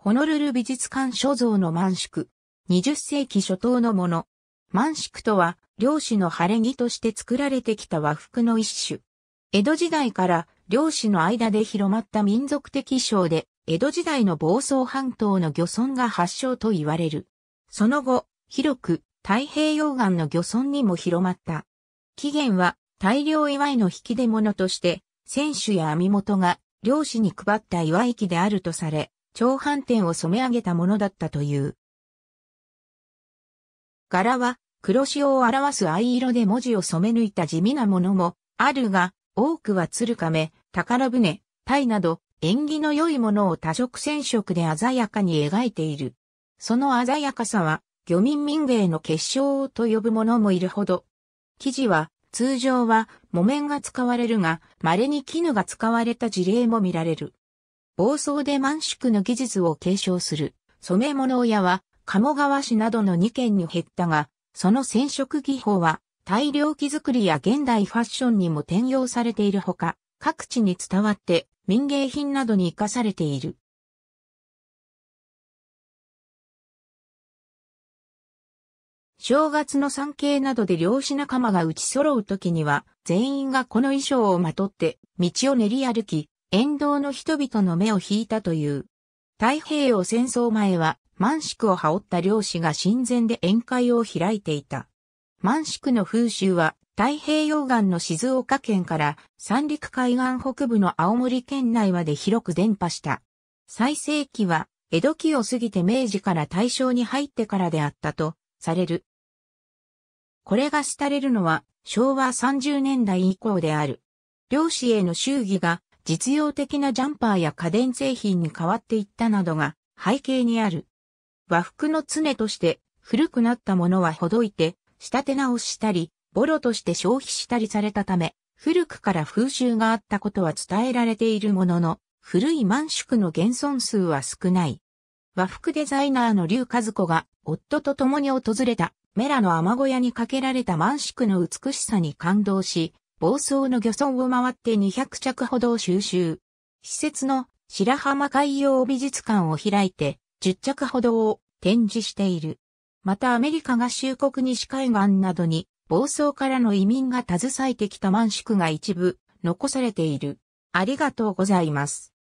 ホノルル美術館所蔵の満宿。20世紀初頭のもの。満宿とは、漁師の晴れ着として作られてきた和服の一種。江戸時代から漁師の間で広まった民族的衣装で、江戸時代の房総半島の漁村が発祥と言われる。その後、広く太平洋岸の漁村にも広まった。起源は大量祝いの引き出物として、選手や網元が漁師に配った祝い木であるとされ、長反点を染め上げたものだったという。柄は黒潮を表す藍色で文字を染め抜いた地味なものもあるが、多くは鶴亀、宝船、鯛など縁起の良いものを多色染色で鮮やかに描いている。その鮮やかさは漁民民芸の結晶と呼ぶ者もいるほど。生地は通常は木綿が使われるが、稀に絹が使われた事例も見られる。房総で満宿の技術を継承する染物屋は鴨川市などの2県に減ったが、その染色技法は大量木作りや現代ファッションにも転用されているほか、各地に伝わって民芸品などに活かされている。正月の参詣などで漁師仲間が打ち揃う時には、全員がこの衣装をまとって、道を練り歩き、沿道の人々の目を引いたという。太平洋戦争前は満宿を羽織った漁師が親善で宴会を開いていた。満宿の風習は太平洋岸の静岡県から三陸海岸北部の青森県内まで広く伝播した。最盛期は江戸期を過ぎて明治から大正に入ってからであったとされる。これが廃れるのは昭和30年代以降である。漁師への祝儀が実用的なジャンパーや家電製品に変わっていったなどが背景にある。和服の常として古くなったものはほどいて仕立て直したり、ボロとして消費したりされたため、古くから風習があったことは伝えられているものの、古い満宿の現存数は少ない。和服デザイナーの劉和子が夫と共に訪れたメラの雨小屋にかけられた満宿の美しさに感動し、暴走の漁村を回って200着ほどを収集。施設の白浜海洋美術館を開いて10着ほどを展示している。またアメリカ合衆国西海岸などに暴走からの移民が携えてきた満宿が一部残されている。ありがとうございます。